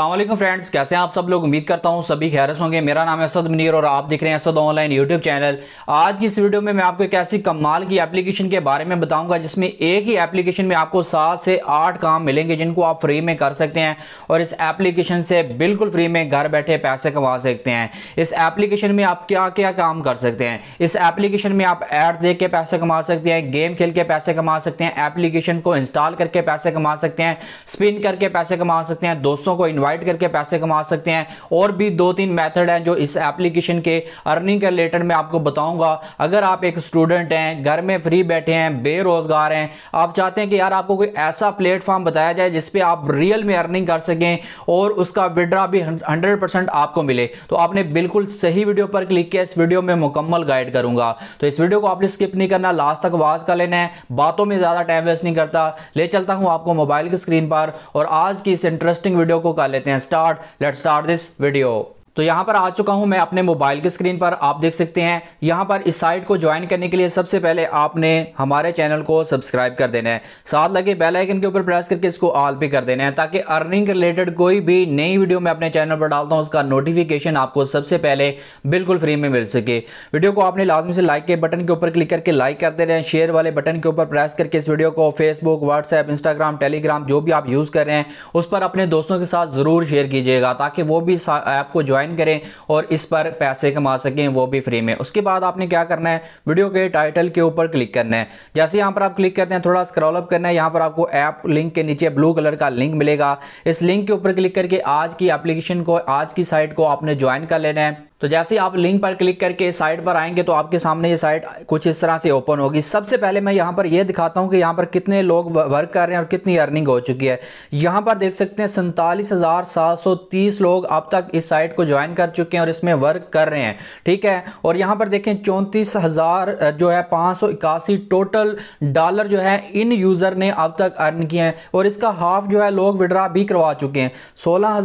अल्लाह friends कैसे हैं आप सब लोग उम्मीद करता हूं सभी खैरस होंगे मेरा नाम है असद मनीर और आप देख रहे हैं असद ऑनलाइन यूट्यूब चैनल आज की इस वीडियो में मैं आपको एक ऐसी कमाल की एप्लीकेशन के बारे में बताऊंगा जिसमें एक ही एप्लीकेशन में आपको सात से आठ काम मिलेंगे जिनको आप फ्री में कर सकते हैं और इस एप्लीकेशन से बिल्कुल फ्री में घर बैठे पैसे कमा सकते हैं इस एप्लीकेशन में आप क्या क्या काम कर सकते हैं इस एप्लीकेशन में आप एड देख के पैसे कमा सकते हैं गेम खेल के पैसे कमा सकते हैं एप्लीकेशन को इंस्टॉल करके पैसे कमा सकते हैं स्पिन करके पैसे कमा सकते हैं दोस्तों को इन्वाइट करके पैसे कमा सकते हैं और भी दो तीन मेथड हैं जो इस एप्लीकेशन के अर्निंग के रिलेटेड मैं आपको बताऊंगा अगर आप एक स्टूडेंट हैं घर में फ्री बैठे हैं बेरोजगार हैं आप चाहते हैं कि यार आपको कोई ऐसा प्लेटफॉर्म बताया जाए जिसपे आप रियल में अर्निंग कर सकें और उसका विड्रा भी हंड्रेड परसेंट आपको मिले तो आपने बिल्कुल सही वीडियो पर क्लिक किया इस वीडियो में मुकम्मल गाइड करूंगा तो इस वीडियो को आपने स्किप नहीं करना लास्ट तक वाज कर लेना है बातों में ज्यादा टाइम वेस्ट नहीं करता ले चलता हूं आपको मोबाइल की स्क्रीन पर और आज की इस इंटरेस्टिंग वीडियो को कर लेते हैं start let start this video तो यहाँ पर आ चुका हूँ मैं अपने मोबाइल की स्क्रीन पर आप देख सकते हैं यहाँ पर इस साइट को ज्वाइन करने के लिए सबसे पहले आपने हमारे चैनल को सब्सक्राइब कर देना है साथ लगे बेल आइकन के ऊपर प्रेस करके इसको ऑल पे कर देना है ताकि अर्निंग रिलेटेड कोई भी नई वीडियो मैं अपने चैनल पर डालता हूँ उसका नोटिफिकेशन आपको सबसे पहले बिल्कुल फ्री में मिल सके वीडियो को आपने लाजमी से लाइक के बटन के ऊपर क्लिक करके लाइक कर दे रहे हैं शेयर वाले बटन के ऊपर प्रेस करके इस वीडियो को फेसबुक व्हाट्सएप इंस्टाग्राम टेलीग्राम जो भी आप यूज़ कर रहे हैं उस पर अपने दोस्तों के साथ ज़रूर शेयर कीजिएगा ताकि वो भी ऐप को ज्वाइन ज्वाइन करें और इस पर पैसे कमा सकें वो भी फ्री में उसके बाद आपने क्या करना है वीडियो के टाइटल के ऊपर क्लिक करना है जैसे यहाँ पर आप क्लिक करते हैं थोड़ा अप करना है यहाँ पर आपको ऐप लिंक के नीचे ब्लू कलर का लिंक मिलेगा इस लिंक के ऊपर क्लिक करके आज की एप्लीकेशन को आज की साइट को आपने ज्वाइन कर लेना है तो जैसे आप लिंक पर क्लिक करके साइट पर आएंगे तो आपके सामने ये साइट कुछ इस तरह से ओपन होगी सबसे पहले मैं यहाँ पर ये दिखाता हूँ कि यहाँ पर कितने लोग वर्क कर रहे हैं और कितनी अर्निंग हो चुकी है यहाँ पर देख सकते हैं सैंतालीस लोग अब तक इस साइट को ज्वाइन कर चुके हैं और इसमें वर्क कर रहे हैं ठीक है और यहाँ पर देखें चौंतीस जो है पाँच टोटल डॉलर जो है इन यूज़र ने अब तक अर्न किए हैं और इसका हाफ जो है लोग विड्रा भी करवा चुके हैं सोलह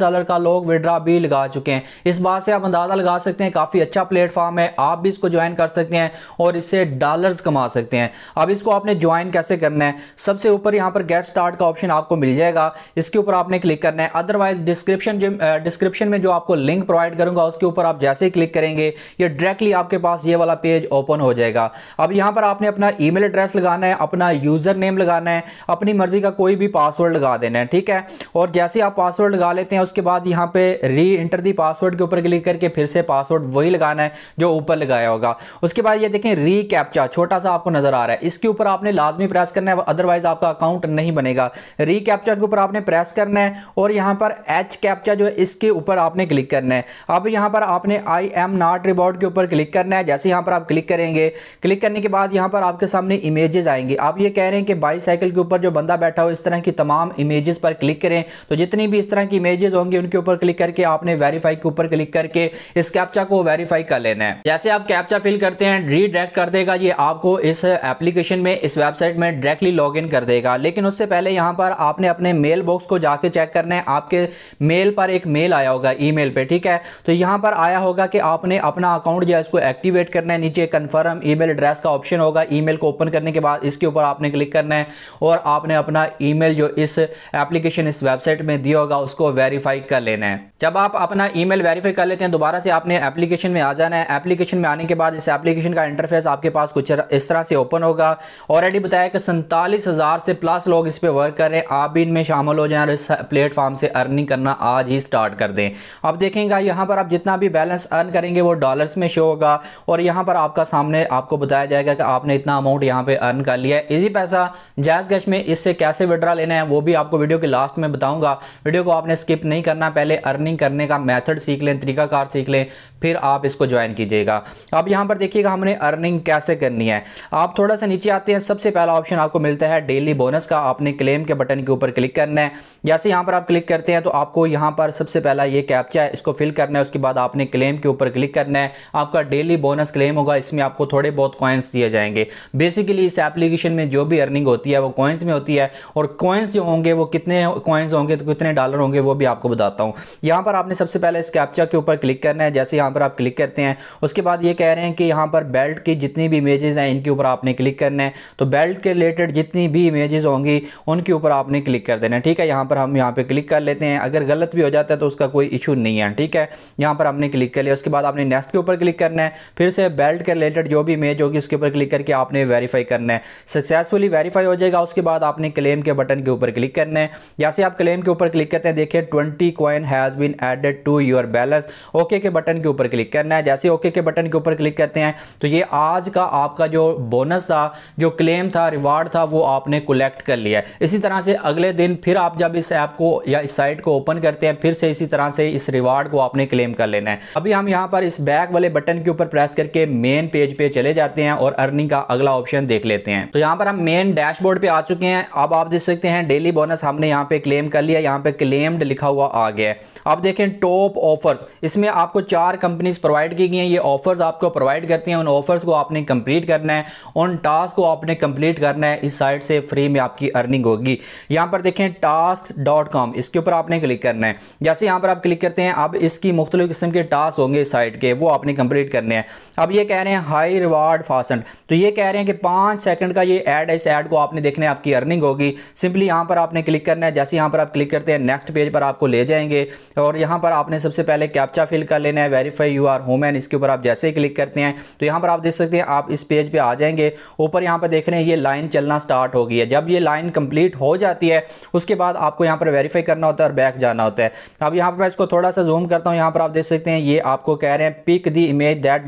डॉलर का लोग विड्रा भी लगा चुके हैं इस इस बात से आप अंदाज़ा लगा सकते हैं काफ़ी अच्छा प्लेटफॉर्म है आप भी इसको ज्वाइन कर सकते हैं और इससे डॉलर्स कमा सकते हैं अब इसको आपने ज्वाइन कैसे करना है सबसे ऊपर यहाँ पर गेट स्टार्ट का ऑप्शन आपको मिल जाएगा इसके ऊपर आपने क्लिक करना है अदरवाइज डिस्क्रिप्शन डिस्क्रिप्शन में जो आपको लिंक प्रोवाइड करूंगा उसके ऊपर आप जैसे ही क्लिक करेंगे ये डायरेक्टली आपके पास ये वाला पेज ओपन हो जाएगा अब यहाँ पर आपने अपना ई एड्रेस लगाना है अपना यूज़र नेम लगाना है अपनी मर्जी का कोई भी पासवर्ड लगा देना है ठीक है और जैसे आप पासवर्ड लगा लेते हैं उसके बाद यहाँ पे री इंटर दी पासवर्ड पासवर्ड के ऊपर क्लिक करके फिर से पासवर्ड वही लगाना है जो ऊपर लगाया होगा उसके बाद ये देखें री कैप्चा छोटा सा आपको नजर आ रहा है इसके ऊपर आपने लाजमी प्रेस करना है अदरवाइज आपका अकाउंट नहीं बनेगा री कैप्चा के ऊपर आपने प्रेस करना है और यहाँ पर एच कैप्चा जो है इसके ऊपर आपने क्लिक करना है अब यहाँ पर आपने आई एम नॉट रिबॉर्ड के ऊपर क्लिक करना है जैसे यहाँ पर आप क्लिक करेंगे क्लिक करने के बाद यहाँ पर आपके सामने इमेजेस आएंगे आप ये कह रहे हैं कि बाईसाइकिल के ऊपर जो बंदा बैठा हो इस तरह की तमाम इमेजेस पर क्लिक करें तो जितनी भी इस तरह की इमेजेस होंगे उनके ऊपर क्लिक करके आपने वेरीफाई के ऊपर ऊपर क्लिक करके इस कैप्चा को वेरीफाई कर लेना है जैसे आप कैप्चा फिल करते हैं रीडायरेक्ट कर देगा ये आपको इस एप्लीकेशन में इस वेबसाइट में डायरेक्टली लॉग कर देगा लेकिन उससे पहले यहाँ पर आपने अपने मेल बॉक्स को जाके चेक करना है आपके मेल पर एक मेल आया होगा ईमेल पे ठीक है तो यहाँ पर आया होगा कि आपने अपना अकाउंट या इसको एक्टिवेट करना है नीचे कंफर्म ईमेल एड्रेस का ऑप्शन होगा ईमेल को ओपन करने के बाद इसके ऊपर आपने क्लिक करना है और आपने अपना ईमेल जो इस एप्लीकेशन इस वेबसाइट में दिया होगा उसको वेरीफाई कर लेना है जब आप अपना ईमेल वेरीफाई कर लेते हैं दोबारा से आपने एप्लीकेशन में आ जाना है एप्लीकेशन में आने के बाद इस एप्लीकेशन का इंटरफेस आपके पास कुछ इस तरह से ओपन होगा ऑलरेडी बताया कि सैंतालीस हज़ार से प्लस लोग इस पर वर्क कर रहे हैं आप भी इनमें शामिल हो जाए और इस प्लेटफॉर्म से अर्निंग करना आज ही स्टार्ट कर दें अब देखेंगे यहाँ पर आप जितना भी बैलेंस अर्न करेंगे वो डॉलर्स में शो होगा और यहाँ पर आपका सामने आपको बताया जाएगा कि आपने इतना अमाउंट यहाँ पर अर्न कर लिया है इसी पैसा जायज कैश में इससे कैसे विड्रा लेना है वो भी आपको वीडियो के लास्ट में बताऊँगा वीडियो को आपने स्किप नहीं करना पहले अर्निंग करने का मैथड सीख लें तरीकाकार सीख लें फिर आप इसको ज्वाइन कीजिएगा अब यहाँ पर देखिएगा हमने अर्निंग कैसे करनी है आप थोड़ा सा नीचे आते हैं सबसे पहला ऑप्शन आपको मिलता है डेली बोनस का आपने क्लेम के बटन के ऊपर क्लिक करना है जैसे यहाँ पर आप क्लिक करते हैं तो आपको यहाँ पर सबसे पहला ये कैप्चा है इसको फिल करना है उसके बाद आपने क्लेम के ऊपर क्लिक करना है आपका डेली बोनस क्लेम होगा इसमें आपको थोड़े बहुत कॉइन्स दिए जाएंगे बेसिकली इस एप्लीकेशन में जो भी अर्निंग होती है वो कॉइन्स में होती है और कॉइन्स जो होंगे वो कितने कॉइन्स होंगे तो कितने डॉलर होंगे वो भी आपको बताता हूँ यहाँ पर आपने सबसे पहले इस कैप्चा कैप्चा के ऊपर क्लिक करना है जैसे यहाँ पर आप क्लिक करते हैं उसके बाद ये कह रहे हैं कि यहाँ पर बेल्ट की जितनी भी इमेजेस हैं इनके ऊपर आपने क्लिक करना है तो बेल्ट के रिलेटेड जितनी भी इमेजेस होंगी उनके ऊपर आपने क्लिक कर देना है ठीक है यहाँ पर हम यहाँ पर क्लिक कर लेते हैं अगर गलत भी हो जाता है तो उसका कोई इशू नहीं है ठीक है यहाँ पर हमने क्लिक कर लिया उसके बाद आपने नेक्स्ट के ऊपर क्लिक करना है फिर से बेल्ट के रिलेटेड जो भी इमेज होगी उसके ऊपर क्लिक करके आपने वेरीफाई करना है सक्सेसफुली वेरीफाई हो जाएगा उसके बाद आपने क्लेम के बटन के ऊपर क्लिक करना है जैसे आप क्लेम के ऊपर क्लिक करते हैं देखिए twenty coin has been added to your balance please okay के बटन के ऊपर क्लिक करना है जैसे ओके के बटन के ऊपर क्लिक करते हैं तो ये आज का आपका जो बोनस था जो क्लेम था रिवार्ड था वो आपने कलेक्ट कर लिया इसी तरह से अगले दिन फिर आप जब इस ऐप को या इस साइट को ओपन करते हैं फिर से इसी तरह से इस रिवार्ड को आपने क्लेम कर लेना है अभी हम यहाँ पर इस बैक वाले बटन के ऊपर प्रेस करके मेन पेज पे चले जाते हैं और अर्निंग का अगला ऑप्शन देख लेते हैं तो यहाँ पर हम मेन डैशबोर्ड पे आ चुके हैं अब आप देख सकते हैं डेली बोनस हमने यहाँ पे क्लेम कर लिया यहाँ पे क्लेम्ड लिखा हुआ आ गया है अब देखें टॉप ऑफर ऑफर्स इसमें आपको चार कंपनीज प्रोवाइड की गई हैं ये ऑफर्स आपको प्रोवाइड करती हैं उन ऑफर्स को आपने कंप्लीट करना है उन टास्क को आपने कंप्लीट करना है इस साइट से फ्री में आपकी अर्निंग होगी यहाँ पर देखें टास्क इसके ऊपर आपने क्लिक करना है जैसे यहाँ पर आप क्लिक करते हैं अब इसकी मुख्तलि किस्म के टास्क होंगे इस साइट के वो आपने कंप्लीट करने हैं अब ये कह रहे हैं हाई रिवार्ड फासन तो ये कह रहे हैं कि पाँच सेकंड का ये एड इस एड को आपने देखना है आपकी अर्निंग होगी सिंपली यहाँ पर आपने क्लिक करना है जैसे यहाँ पर आप क्लिक करते हैं नेक्स्ट पेज पर आपको ले जाएंगे और यहाँ पर आपने सबसे पहले पहले कैप्चा फिल कर लेना है वेरीफाई यू आर होमैन इसके ऊपर आप जैसे ही क्लिक करते हैं तो यहाँ पर आप देख सकते हैं आप इस पेज पर आ जाएंगे ऊपर यहाँ पर देख रहे हैं ये लाइन चलना स्टार्ट हो गई है जब ये लाइन कंप्लीट हो जाती है उसके बाद आपको यहाँ पर वेरीफाई करना होता है और बैक जाना होता है अब यहाँ पर मैं इसको थोड़ा सा जूम करता हूँ यहाँ पर आप देख सकते हैं ये आपको कह रहे हैं pick the image that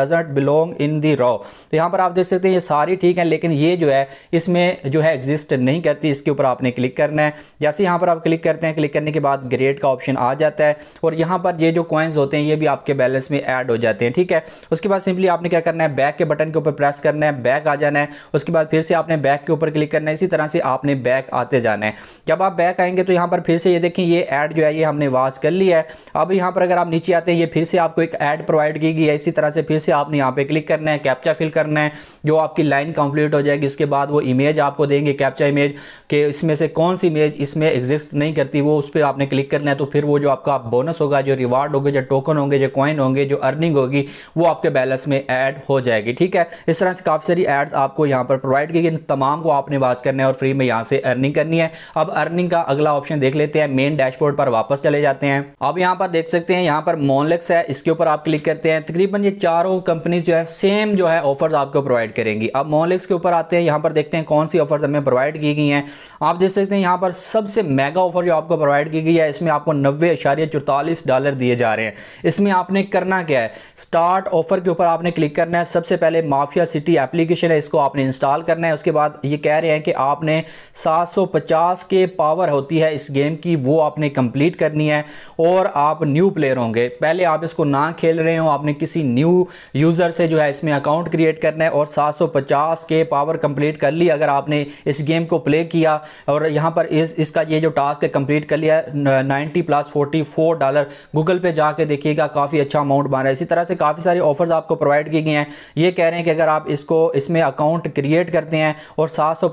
doesn't belong in the row तो यहाँ पर आप देख सकते हैं ये सारी ठीक है लेकिन ये जो है इसमें जो है एग्जिस्ट नहीं करती इसके ऊपर आपने क्लिक करना है जैसे यहाँ पर आप क्लिक करते हैं क्लिक करने के बाद ग्रेड का ऑप्शन आ जाता है और यहाँ यहाँ पर ये जो कॉइन्स होते हैं ये भी आपके बैलेंस में ऐड हो जाते हैं ठीक है उसके बाद सिंपली आपने क्या करना है बैक के बटन के ऊपर प्रेस करना है बैक आ जाना है उसके बाद फिर से आपने बैक के ऊपर क्लिक करना है इसी तरह से आपने बैक आते जाना है जब आप बैक आएंगे तो यहाँ पर फिर से ये देखें ये ऐड जो है ये हमने वाच कर लिया है अब यहाँ पर अगर आप नीचे आते हैं ये फिर से आपको एक ऐड प्रोवाइड की गई है इसी तरह से फिर से आपने यहाँ पर क्लिक करना है कैप्चा फिल करना है जो आपकी लाइन कंप्लीट हो जाएगी उसके बाद वो इमेज आपको देंगे कैप्चा इमेज के इसमें से कौन सी इमेज इसमें एग्जिस्ट नहीं करती वो उस पर आपने क्लिक करना है तो फिर वो जो आपका बोनस होगा जो रिवार्ड होंगे जो टोकन होंगे जो कॉइन होंगे जो अर्निंग होगी वो आपके बैलेंस में ऐड हो जाएगी ठीक है इस तरह से काफ़ी सारी एड्स आपको यहाँ पर प्रोवाइड की गई तमाम को आपने वाच करना है और फ्री में यहाँ से अर्निंग करनी है अब अर्निंग का अगला ऑप्शन देख लेते हैं मेन डैशबोर्ड पर वापस चले जाते हैं अब यहाँ पर देख सकते हैं यहाँ पर मोनलेक्स है इसके ऊपर आप क्लिक करते हैं तकरीबन ये चारों कंपनी जो है सेम जो है ऑफर्स आपको प्रोवाइड करेंगी अब मोनलेक्स के ऊपर आते हैं यहाँ पर देखते हैं कौन सी ऑफर्स हमें प्रोवाइड की गई हैं आप देख सकते हैं यहाँ पर सबसे मेगा ऑफर जो आपको प्रोवाइड की गई है इसमें आपको नब्बे डॉलर दिए जा रहे हैं इसमें आपने करना क्या है स्टार्ट ऑफर के ऊपर आपने क्लिक करना है सबसे पहले माफिया सिटी एप्लीकेशन है इसको आपने इंस्टॉल करना है उसके बाद ये कह रहे हैं कि आपने 750 के पावर होती है इस गेम की वो आपने कंप्लीट करनी है और आप न्यू प्लेयर होंगे पहले आप इसको ना खेल रहे हो आपने किसी न्यू यूज़र से जो है इसमें अकाउंट क्रिएट करना है और सात के पावर कंप्लीट कर ली अगर आपने इस गेम को प्ले किया और यहां पर इस इसका ये जो टास्क है कंप्लीट कर लिया 90 प्लस 44 डॉलर गूगल पे जाके देखिएगा काफ़ी अच्छा अमाउंट बन रहा है इसी तरह से काफ़ी सारे ऑफर्स आपको प्रोवाइड किए गए हैं ये कह रहे हैं कि अगर आप इसको इसमें अकाउंट क्रिएट करते हैं और सात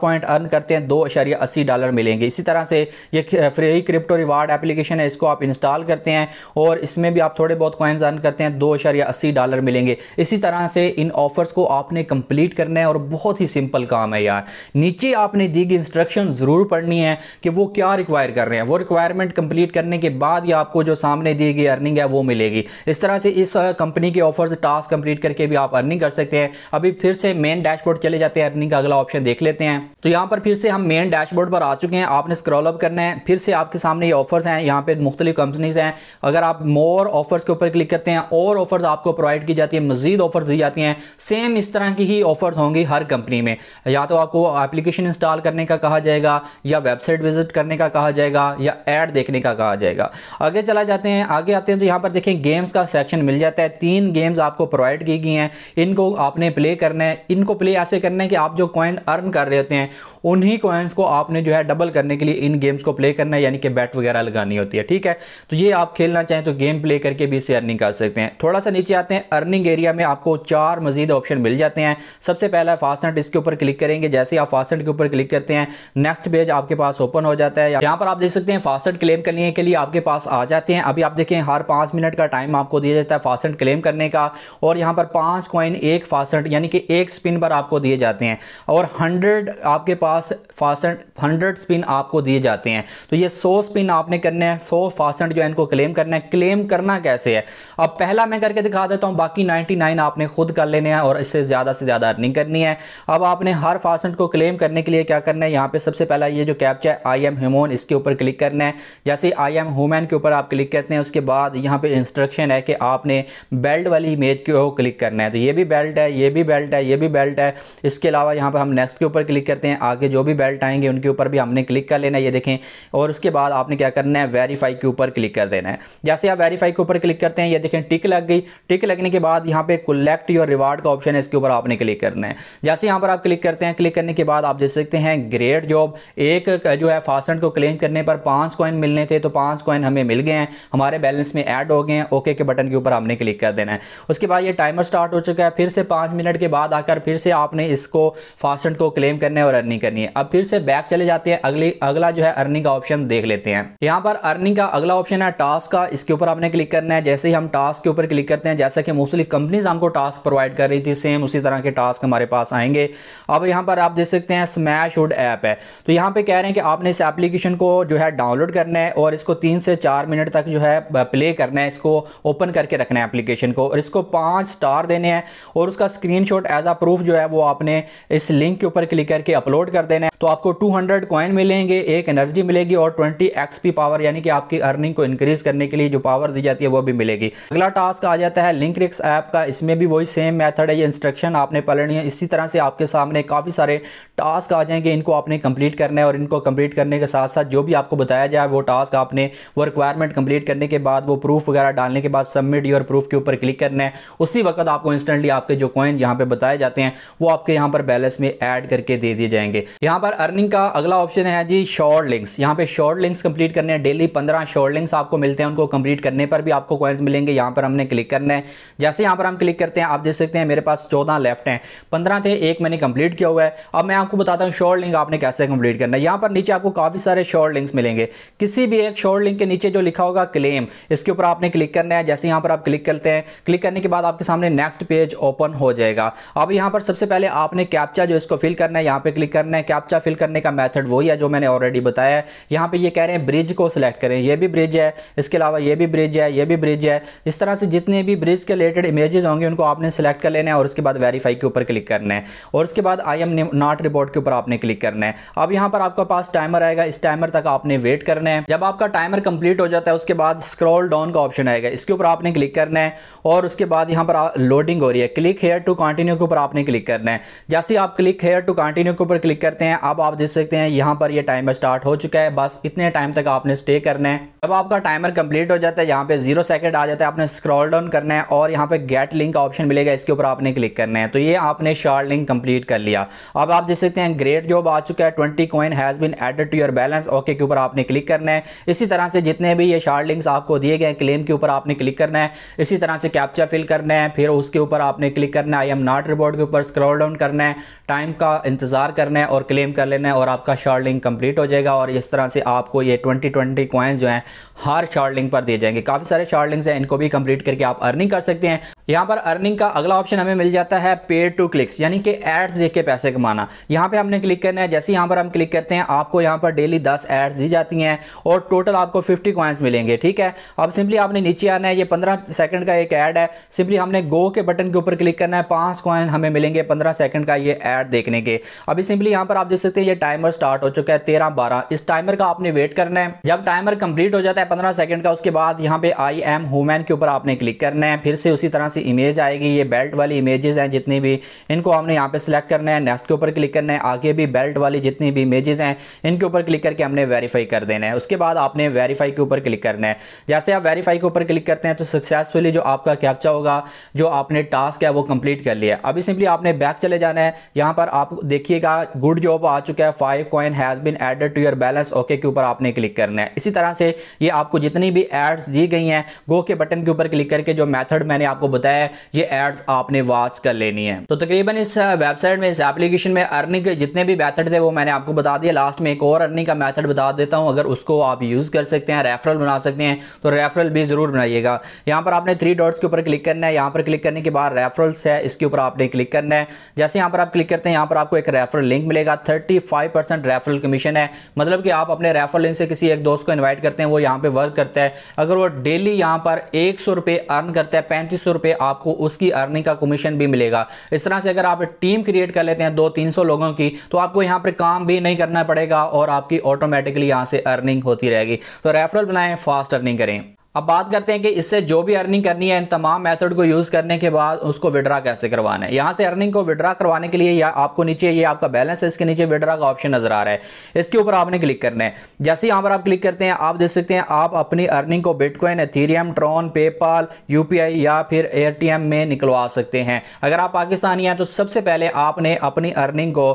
पॉइंट अर्न करते हैं दो अस्सी डॉलर मिलेंगे इसी तरह से ये फ्री क्रिप्टो रिवार्ड एप्लीकेशन है इसको आप इंस्टॉल करते हैं और इसमें भी आप थोड़े बहुत कॉइन्स अर्न करते हैं दो अस्सी डॉलर मिलेंगे इसी तरह से इन ऑफर्स को आपने कंप्लीट करना है और बहुत ही सिंपल काम है यार नीचे आपने दी गई इंस्ट्रक्शन ज़रूर पढ़नी है कि वो क्या रिक्वायर कर रहे हैं वो रिक्वायरमेंट कंप्लीट करने के बाद ही आपको जो सामने दी गई अर्निंग है वो मिलेगी इस तरह से इस कंपनी के ऑफर टास्क कंप्लीट करके भी आप अर्निंग कर सकते हैं अभी फिर से मेन डैशबोर्ड चले जाते हैं अर्निंग का अगला ऑप्शन देख लेते हैं तो यहाँ पर फिर से हम मेन डैशबोर्ड पर आ चुके हैं आपने अप करना है फिर से आपके सामने ये ऑफर्स हैं यहाँ पे मुख्तलिफ कंपनीज हैं अगर आप मोर ऑफर्स के ऊपर क्लिक करते हैं और ऑफर्स आपको प्रोवाइड की जाती है मजीद ऑफर्स दी जाती हैं सेम इस तरह की ही ऑफर्स होंगी हर कंपनी में या तो आपको एप्लीकेशन इंस्टॉल करने का कहा जाएगा या वेबसाइट विजिट करने का कहा जाएगा या एड देखने का कहा जाएगा आगे चला जाते हैं आगे आते हैं तो यहाँ पर देखें गेम्स का सेक्शन मिल जाता है तीन गेम्स आपको प्रोवाइड की गई हैं इनको आपने प्ले करना है इनको प्ले ऐसे करना है कि आप जो कॉइन अर्न कर रहे होते हैं उन्हीं कॉइन्स को आपने जो है डबल करने के लिए इन गेम्स को प्ले करना है यानी कि बैट वगैरह लगानी होती है ठीक है तो ये आप खेलना चाहें तो गेम प्ले करके भी इसे अर्निंग कर सकते हैं थोड़ा सा नीचे आते हैं अर्निंग एरिया में आपको चार मजीद ऑप्शन मिल जाते हैं सबसे पहला फास्टनेट इसके ऊपर क्लिक करेंगे जैसे आप फास्टनेट के ऊपर क्लिक करते हैं नेक्स्ट पेज आपके पास ओपन हो जाता है यहाँ पर आप देख सकते हैं फास्टनेट क्लेम करने के लिए आपके पास आ जाते हैं हैं अभी आप देखें हर पाँच मिनट का टाइम आपको दिया जाता है फास्ट क्लेम करने का और यहाँ पर पाँच कॉइन एक फास्ट यानी कि एक स्पिन पर आपको दिए जाते हैं और हंड्रेड आपके पास फास्ट हंड्रेड स्पिन आपको दिए जाते हैं तो ये सौ स्पिन आपने करने हैं सौ फास्ट जो है इनको क्लेम करना है क्लेम करना कैसे है अब पहला मैं करके दिखा देता हूँ बाकी नाइन्टी नाइन आपने खुद कर लेने हैं और इससे ज़्यादा से ज़्यादा अर्निंग करनी है अब आपने हर फास्ट को क्लेम करने के लिए क्या करना है यहाँ पर सबसे पहला ये जो कैप्चा है आई एम ह्यूमोन इसके ऊपर क्लिक करना है जैसे आई एम ह्यूमैन के ऊपर आप क्लिक कहते हैं उसके बाद यहाँ पे इंस्ट्रक्शन है कि आपने बेल्ट वाली इमेज को क्लिक करना है तो ये भी बेल्ट है ये भी बेल्ट है ये भी बेल्ट है इसके अलावा यहाँ पर हम नेक्स्ट के ऊपर क्लिक करते हैं आगे जो भी बेल्ट आएंगे उनके ऊपर भी हमने क्लिक कर लेना है ये देखें और उसके बाद आपने क्या करना है वेरीफाई के ऊपर क्लिक कर देना है जैसे आप वेरीफाई के ऊपर क्लिक करते हैं ये देखें टिक लग गई टिक लगने के बाद यहाँ पे कलेक्ट योर रिवार्ड का ऑप्शन है इसके ऊपर आपने क्लिक करना है जैसे यहाँ पर आप क्लिक करते हैं क्लिक करने के बाद आप देख सकते हैं ग्रेट जॉब एक जो है फास्ट को क्लेम करने पर पाँच कॉइन मिलने थे तो पाँच कॉइन हमें मिल गए हैं हमारे बैलेंस में ऐड हो गए हैं ओके के बटन के ऊपर हमने क्लिक कर देना है उसके बाद ये टाइमर स्टार्ट हो चुका है फिर से पाँच मिनट के बाद आकर फिर से आपने इसको फास्ट को क्लेम करना है और अर्निंग करनी है अब फिर से बैक चले जाते हैं अगली अगला जो है अर्निंग का ऑप्शन देख लेते हैं यहाँ पर अर्निंग का अगला ऑप्शन है टास्क का इसके ऊपर आपने क्लिक करना है जैसे ही हम टास्क के ऊपर क्लिक करते हैं जैसा कि मुख्तलिफ कंपनीज हमको टास्क प्रोवाइड कर रही थी सेम उसी तरह के टास्क हमारे पास आएंगे अब यहाँ पर आप देख सकते हैं स्मैश हुड ऐप है तो यहाँ पे कह रहे हैं कि आपने इस एप्लीकेशन को जो है डाउनलोड करना है और इसको तीन से चार मिनट तक जो है प्ले करना है इसको ओपन करके रखना है एप्लीकेशन को और इसको पाँच स्टार देने हैं और उसका screenshot as a proof जो है वो आपने इस लिंक के ऊपर क्लिक करके अपलोड कर देना है तो आपको 200 हंड्रेड कॉइन मिलेंगे एक एनर्जी मिलेगी और 20 एक्सपी पावर यानी कि आपकी अर्निंग को इंक्रीज करने के लिए जो पावर दी जाती है वो भी मिलेगी अगला टास्क आ जाता है लिंक रिक्स ऐप का इसमें भी वही सेम मैथड है ये इंस्ट्रक्शन आपने पलनी है इसी तरह से आपके सामने काफ़ी सारे टास्क आ जाएंगे इनको आपने कंप्लीट करना है और इनको कंप्लीट करने के साथ साथ जो भी आपको बताया जाए वो टास्क आपने वो रिक्वायरमेंट कंप्लीट कंप्लीट करने के बाद वो प्रूफ वगैरह डालने के बाद सबमिट योर प्रूफ के ऊपर क्लिक करना है उसी वक्त आपको इंस्टेंटली आपके जो कॉइन यहाँ पे बताए जाते हैं वो आपके यहाँ पर बैलेंस में एड करके दे दिए जाएंगे यहाँ पर अर्निंग का अगला ऑप्शन है जी शॉर्ट लिंक्स यहाँ पे शॉर्ट लिंक्स कंप्लीट करने हैं डेली पंद्रह शॉर्ट लिंक्स आपको मिलते हैं उनको कंप्लीट करने पर भी आपको कॉइन्स मिलेंगे यहाँ पर हमने क्लिक करना है जैसे यहाँ पर हम क्लिक करते हैं आप देख सकते हैं मेरे पास चौदह लेफ्ट हैं पंद्रह थे एक मैंने कंप्लीट किया हुआ है अब मैं आपको बताता हूँ शॉर्ट लिंक आपने कैसे कंप्लीट करना है यहाँ पर नीचे आपको काफ़ी सारे शॉर्ट लिंक्स मिलेंगे किसी भी एक शॉर्ट लिंक के नीचे जो लिखा होगा होगा क्लेम इसके ऊपर आपने क्लिक करना है जैसे यहां पर आप क्लिक करते हैं क्लिक करने के बाद आपके सामने नेक्स्ट पेज ओपन हो जाएगा अब यहां पर सबसे पहले आपने कैप्चा जो इसको फिल करना है यहां पर क्लिक करना है कैप्चा फिल करने का मैथड वही है जो मैंने ऑलरेडी बताया यहां पर यह कह रहे हैं ब्रिज को सिलेक्ट करें यह भी ब्रिज है इसके अलावा यह भी ब्रिज है यह भी ब्रिज है इस तरह से जितने भी ब्रिज के रिलेटेड इमेजेस होंगे उनको आपने सेलेक्ट कर लेना है और उसके बाद वेरीफाई के ऊपर क्लिक करना है और उसके बाद आई एम नॉट रिपोर्ट के ऊपर आपने क्लिक करना है अब यहां पर आपका पास टाइमर आएगा इस टाइमर तक आपने वेट करना है जब आपका टाइमर कंप्लीट हो जाता है उसके उसके बाद स्क्रॉल डाउन का ऑप्शन आएगा इसके ऊपर आपने क्लिक करना है और उसके बाद यहाँ पर लोडिंग हो रही है क्लिक हेयर टू कंटिन्यू के ऊपर आपने क्लिक करना है जैसे आप क्लिक हेयर टू कंटिन्यू के ऊपर क्लिक करते हैं अब आप देख सकते हैं यहाँ पर यह टाइमर स्टार्ट हो चुका है बस इतने टाइम तक आपने स्टे करना है जब आपका टाइमर कंप्लीट हो जाता है यहाँ पे जीरो सेकंड आ जाता है आपने स्क्रॉल डाउन करना है और यहाँ पे गेट लिंक का ऑप्शन मिलेगा इसके ऊपर आपने क्लिक करना है तो ये आपने शार्ट लिंक कंप्लीट कर लिया अब आप देख सकते हैं ग्रेट जॉब आ चुका है twenty coin has been added to your balance okay के ऊपर आपने क्लिक करना है इसी तरह से जितने भी ये शार्ट हार्ड लिंक्स आपको दिए गए क्लेम के ऊपर आपने क्लिक करना है इसी तरह से कैप्चा फिल करना है फिर उसके ऊपर आपने क्लिक करना है आई एम नॉट रिपोर्ट के ऊपर स्क्रॉल डाउन करना है टाइम का इंतज़ार करना है और क्लेम कर लेना है और आपका शार्ट लिंक कंप्लीट हो जाएगा और इस तरह से आपको ये ट्वेंटी ट्वेंटी जो हैं हर शार्ट लिंक पर दिए जाएंगे काफ़ी सारे शार्ट लिंक्स हैं इनको भी कंप्लीट करके आप अर्निंग कर सकते हैं यहाँ पर अर्निंग का अगला ऑप्शन हमें मिल जाता है पेड टू क्लिक्स यानी कि एड्स देख के पैसे कमाना यहाँ पे हमने क्लिक करना है जैसे यहाँ पर हम क्लिक करते हैं आपको यहाँ पर डेली 10 एड्स दी जाती हैं और टोटल आपको 50 क्वाइंस मिलेंगे ठीक है अब सिंपली आपने नीचे आना है ये 15 सेकंड का एक ऐड है सिंपली हमने गो के बटन के ऊपर क्लिक करना है पाँच क्वाइन हमें मिलेंगे पंद्रह सेकंड का ये ऐड देखने के अभी सिंपली यहाँ पर आप देख सकते हैं ये टाइमर स्टार्ट हो चुका है तेरह बारह इस टाइमर का आपने वेट करना है जब टाइमर कंप्लीट हो जाता है पंद्रह सेकंड का उसके बाद यहाँ पे आई एम हुमैन के ऊपर आपने क्लिक करना है फिर से उसी तरह से इमेज आएगी ये बेल्ट वाली इमेजेस हैं जितनी भी इनको हमने यहाँ पे सिलेक्ट करना है नेक्स्ट के ऊपर क्लिक करना है आगे भी बेल्ट वाली जितनी भी इमेजेस हैं इनके ऊपर क्लिक करके हमने वेरीफाई कर देना है उसके बाद आपने वेरीफाई के ऊपर क्लिक करना है जैसे आप वेरीफाई के ऊपर क्लिक करते हैं तो सक्सेसफुली जो आपका कैप्चा होगा जो आपने टास्क है वो कंप्लीट कर लिया अभी सिंपली आपने बैक चले जाना है यहाँ पर आप देखिएगा गुड जॉब आ चुका है five coin has been added to your balance okay के ऊपर आपने क्लिक करना है इसी तरह से ये आपको जितनी भी एड्स दी गई हैं गो के बटन के ऊपर क्लिक करके जो मैथड मैंने आपको होता है ये एड्स आपने वॉच कर लेनी है तो तकरीबन इस वेबसाइट में इस एप्लीकेशन में अर्निंग के जितने भी मैथड थे वो मैंने आपको बता दिया लास्ट में एक और अर्निंग का मैथड बता देता हूँ अगर उसको आप यूज़ कर सकते हैं रेफरल बना सकते हैं तो रेफरल भी ज़रूर बनाइएगा यहाँ पर आपने थ्री डॉट्स के ऊपर क्लिक करना है यहाँ पर क्लिक करने के बाद रेफरल्स है इसके ऊपर आपने क्लिक करना है जैसे यहाँ पर आप क्लिक करते हैं यहाँ पर आपको एक रेफरल लिंक मिलेगा थर्टी रेफरल कमीशन है मतलब कि आप अपने रेफरल लिंक से किसी एक दोस्त को इन्वाइट करते हैं वो यहाँ पे वर्क करता है अगर वो डेली यहाँ पर एक सौ अर्न करता है पैंतीस सौ आपको उसकी अर्निंग का कमीशन भी मिलेगा इस तरह से अगर आप टीम क्रिएट कर लेते हैं दो तीन सौ लोगों की तो आपको यहां पर काम भी नहीं करना पड़ेगा और आपकी ऑटोमेटिकली यहां से अर्निंग होती रहेगी तो रेफरल बनाएं फास्ट अर्निंग करें अब बात करते हैं कि इससे जो भी अर्निंग करनी है इन तमाम मेथड को यूज़ करने के बाद उसको विड्रा कैसे करवाना है यहाँ से अर्निंग को विड्रा करवाने के लिए या आपको नीचे ये आपका बैलेंस है इसके नीचे विड्रा का ऑप्शन नजर आ रहा है इसके ऊपर आपने क्लिक करना है जैसे यहाँ पर आप क्लिक करते हैं आप देख सकते हैं आप अपनी अर्निंग को bitcoin ethereum Tron PayPal UPI या फिर एयरटीएम में निकलवा सकते हैं अगर आप पाकिस्तानी हैं तो सबसे पहले आपने अपनी अर्निंग को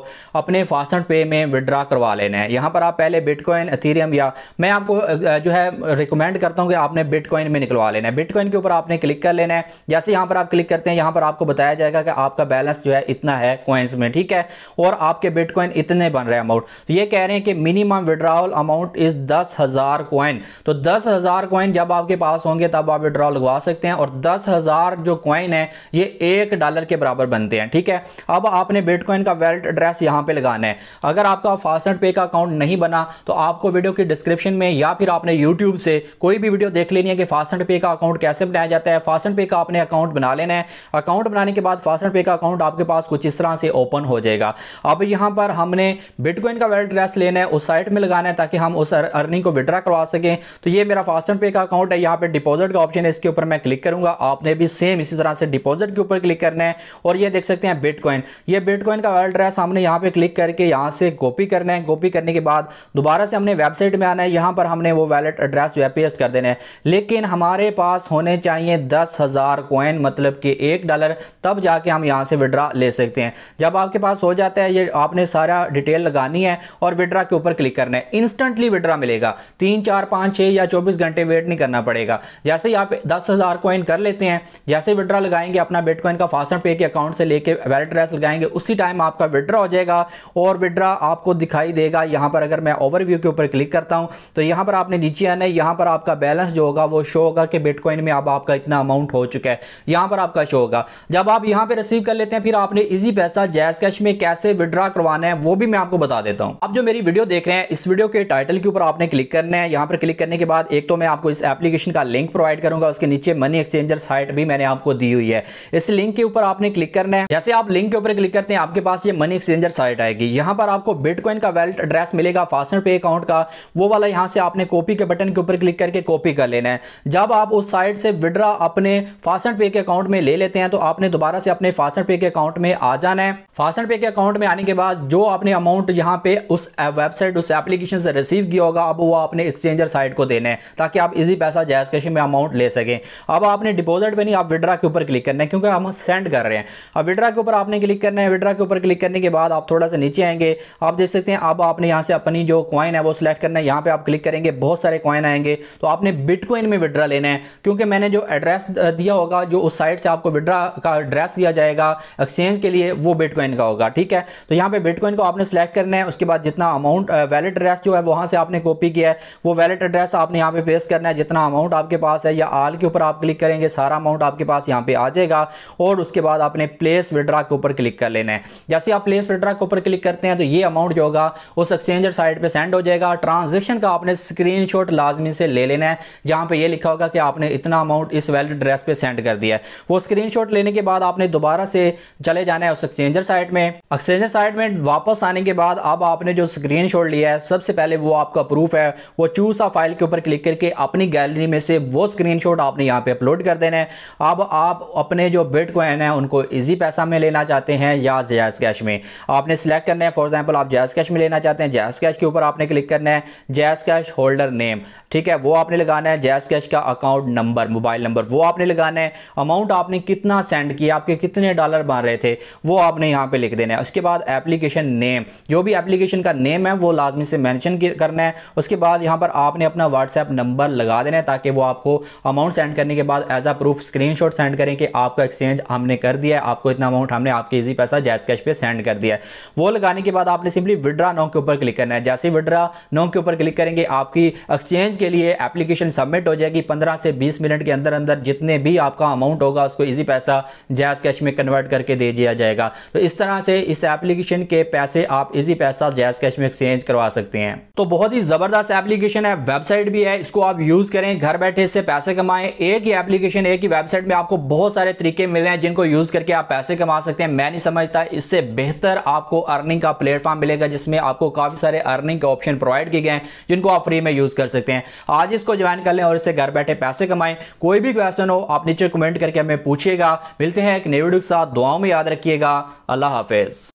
अपने फास्ट पे में विड्रा करवा लेना है यहाँ पर आप पहले बिटकॉइन एथीरियम या मैं आपको जो है रिकमेंड करता हूँ कि आपने बिटकॉइन में निकलवा लेना है बिटकॉइन के ऊपर आपने क्लिक कर लेना है जैसे यहां पर आप क्लिक करते हैं यहां पर आपको बताया जाएगा कि आपका बैलेंस जो है इतना है कॉइन्स में ठीक है और आपके बिटकॉइन इतने बन रहे अमाउंट तो ये कह रहे हैं कि मिनिमम विड्रॉल अमाउंट इज दस हजार कॉइन तो दस हजार कॉइन जब आपके पास होंगे तब आप विड्रॉल लगवा सकते हैं और दस हजार जो कॉइन है ये एक डॉलर के बराबर बनते हैं ठीक है अब आपने बिटकॉइन का वेल्ट एड्रेस यहां पर लगाना है अगर आपका फास्ट पे का अकाउंट नहीं बना तो आपको वीडियो की डिस्क्रिप्शन में या फिर आपने यूट्यूब से कोई भी वीडियो देख लेनी है कि फास्ट एंड पे का अकाउंट कैसे बनाया जाता है फास्ट एंड पे का आपने अकाउंट बना लेना है अकाउंट बनाने के बाद फास्ट एंड पे का अकाउंट आपके पास कुछ इस तरह से ओपन हो जाएगा अब यहाँ पर हमने बिटकॉइन का वेल्ट ड्रेस लेना है उस साइट में लगाना है ताकि हम उस अर्निंग को विड्रा करवा सकें तो ये मेरा फास्ट एंड पे का अकाउंट है यहाँ पर डिपोजिट का ऑप्शन है इसके ऊपर मैं क्लिक करूंगा आपने भी सेम इसी तरह से डिपोजिट के ऊपर क्लिक करना है और ये देख सकते हैं बिटकॉइन ये बिटकॉइन का वेल्ट ड्रेस हमने यहाँ पर क्लिक करके यहाँ से कॉपी करना है कॉपी करने के बाद दोबारा से हमने वेबसाइट में आना है यहाँ पर हमने वो वैलेट एड्रेस जो है पेस्ट कर देना है लेकिन हमारे पास होने चाहिए दस हज़ार कोइन मतलब कि एक डॉलर तब जाके हम यहाँ से विड्रा ले सकते हैं जब आपके पास हो जाता है ये आपने सारा डिटेल लगानी है और विड्रा के ऊपर क्लिक करना है इंस्टेंटली विड्रा मिलेगा तीन चार पाँच छः या चौबीस घंटे वेट नहीं करना पड़ेगा जैसे ही आप दस हज़ार कोइन कर लेते हैं जैसे विड्रा लगाएंगे अपना बिटकॉइन का फास्ट पे के अकाउंट से लेके वैलेट ड्रेस लगाएंगे उसी टाइम आपका विड्रा हो जाएगा और विड्रा आपको दिखाई देगा यहाँ पर अगर मैं ओवरव्यू के ऊपर क्लिक करता हूँ तो यहाँ पर आपने नीचे आना है यहाँ पर आपका बैलेंस जो होगा होगा वो शो होगा कि बिटकॉइन में अब आपका इतना अमाउंट हो चुका है यहाँ पर आपका शो होगा जब आप यहाँ पे रिसीव कर लेते हैं फिर आपने इजी पैसा जैस कैश में कैसे विड्रॉ करवाना है वो भी मैं आपको बता देता हूँ अब जो मेरी वीडियो देख रहे हैं इस वीडियो के टाइटल के ऊपर आपने क्लिक करना है यहाँ पर क्लिक करने के बाद एक तो मैं आपको इस एप्लीकेशन का लिंक प्रोवाइड करूंगा उसके नीचे मनी एक्सचेंजर साइट भी मैंने आपको दी हुई है इस लिंक के ऊपर आपने क्लिक करना है जैसे आप लिंक के ऊपर क्लिक करते हैं आपके पास ये मनी एक्सचेंजर साइट आएगी यहाँ पर आपको बिटकॉइन का वेल्ट एड्रेस मिलेगा फास्टनर पे अकाउंट का वो वाला यहाँ से आपने कॉपी के बटन के ऊपर क्लिक करके कॉपी कर लेना है जब आप उस साइट से विड्रा अपने फासन पे के अकाउंट में ले लेते हैं तो आपने दोबारा से अपने फासन पे के अकाउंट में आ जाना है फासन पे के अकाउंट में आने के बाद जो आपने अमाउंट यहाँ पे उस वेबसाइट उस एप्लीकेशन से रिसीव किया होगा अब वो आपने एक्सचेंजर साइट को देना है ताकि आप इजी पैसा जैस कैश में अमाउंट ले सकें अब आपने डिपॉजिट पे नहीं आप विड्रा के ऊपर क्लिक करना है क्योंकि हम सेंड कर रहे हैं अब विड्रा के ऊपर आपने क्लिक करना है विड्रा के ऊपर क्लिक करने के बाद आप थोड़ा सा नीचे आएंगे आप देख सकते हैं अब आपने यहाँ से अपनी जो क्वाइन है वो सिलेक्ट करना है यहाँ पे आप क्लिक करेंगे बहुत सारे क्वाइन आएंगे तो आपने बिटकॉइन बिटकॉइन में विड्रा लेना है क्योंकि मैंने जो एड्रेस दिया होगा जो उस साइट से आपको विड्रा का एड्रेस दिया जाएगा एक्सचेंज के लिए वो बिटकॉइन का होगा ठीक है तो यहाँ पे बिटकॉइन को आपने सेलेक्ट करना है उसके बाद जितना अमाउंट वैलिड एड्रेस जो है वहाँ से आपने कॉपी किया है वो वैलिड एड्रेस आपने यहाँ पे पेश करना है जितना अमाउंट आपके पास है या आल के ऊपर आप क्लिक करेंगे सारा अमाउंट आपके पास यहाँ पे आ जाएगा और उसके बाद आपने प्लेस विड्रा के ऊपर क्लिक कर लेना है जैसे आप प्लेस विड्रा के ऊपर क्लिक करते हैं तो ये अमाउंट जो होगा उस एक्सचेंजर साइट पर सेंड हो जाएगा ट्रांजेक्शन का आपने स्क्रीन लाजमी से ले लेना है जहां यहाँ पे ये लिखा होगा कि आपने इतना अमाउंट इस वैलिड ड्रेस पे सेंड कर दिया है वो स्क्रीनशॉट लेने के बाद आपने दोबारा से चले जाना है उस एक्सचेंजर साइट में एक्सचेंजर साइट में वापस आने के बाद अब आपने जो स्क्रीन लिया है सबसे पहले वो आपका प्रूफ है वो चूस आ फाइल के ऊपर क्लिक करके अपनी गैलरी में से वो स्क्रीन आपने यहाँ पे अपलोड कर देना है अब आप अपने जो बिटकॉइन है उनको ईजी पैसा में लेना चाहते हैं या जैस कैश में आपने सेलेक्ट करना है फॉर एग्जाम्पल आप जैस कैश में लेना चाहते हैं जैस कैश के ऊपर आपने क्लिक करना है जैस कैश होल्डर नेम ठीक है वो आपने लगाना है जैस कैश का अकाउंट नंबर मोबाइल नंबर वो आपने लगाना है अमाउंट आपने कितना सेंड किया आपके कितने डॉलर बन रहे थे वो आपने यहाँ पे लिख देना है उसके बाद एप्लीकेशन नेम जो भी एप्लीकेशन का नेम है वो लाजमी से मैंशन करना है उसके बाद यहाँ पर आपने अपना व्हाट्सएप नंबर लगा देना है ताकि वो आपको अमाउंट सेंड करने के बाद as a proof screen send करें कि आपका एक्सचेंज हमने कर दिया है आपको इतना अमाउंट हमने आपके इजी पैसा जैस कैश पर सेंड कर दिया है वो लगाने के बाद आपने सिंपली विड्रा नो के ऊपर क्लिक करना है जैसे विड्रा नो के ऊपर क्लिक करेंगे आपकी एक्सचेंज के लिए एप्लीकेशन सबमिट हो जाएगी 15 से 20 मिनट के अंदर अंदर जितने भी आपका अमाउंट होगा उसको इजी पैसा जैज कैश में कन्वर्ट करके दे दिया जाएगा तो इस तरह से इस एप्लीकेशन के पैसे आप इजी पैसा जैज कैश में एक्सचेंज करवा सकते हैं तो बहुत ही जबरदस्त एप्लीकेशन है वेबसाइट भी है इसको आप यूज करें घर बैठे इससे पैसे कमाएं एक ही एप्लीकेशन एक ही वेबसाइट में आपको बहुत सारे तरीके मिल रहे हैं जिनको यूज करके आप पैसे कमा सकते हैं मैं नहीं समझता इससे बेहतर आपको अर्निंग का प्लेटफॉर्म मिलेगा जिसमें आपको काफी सारे अर्निंग के ऑप्शन प्रोवाइड किए गए हैं जिनको आप फ्री में यूज कर सकते हैं आज इसको ज्वाइन कर लें और इसे घर बैठे पैसे कमाएं कोई भी क्वेश्चन हो आप नीचे कमेंट करके हमें पूछिएगा मिलते हैं एक नए के साथ दुआओं में याद रखिएगा अल्लाह हाफिज़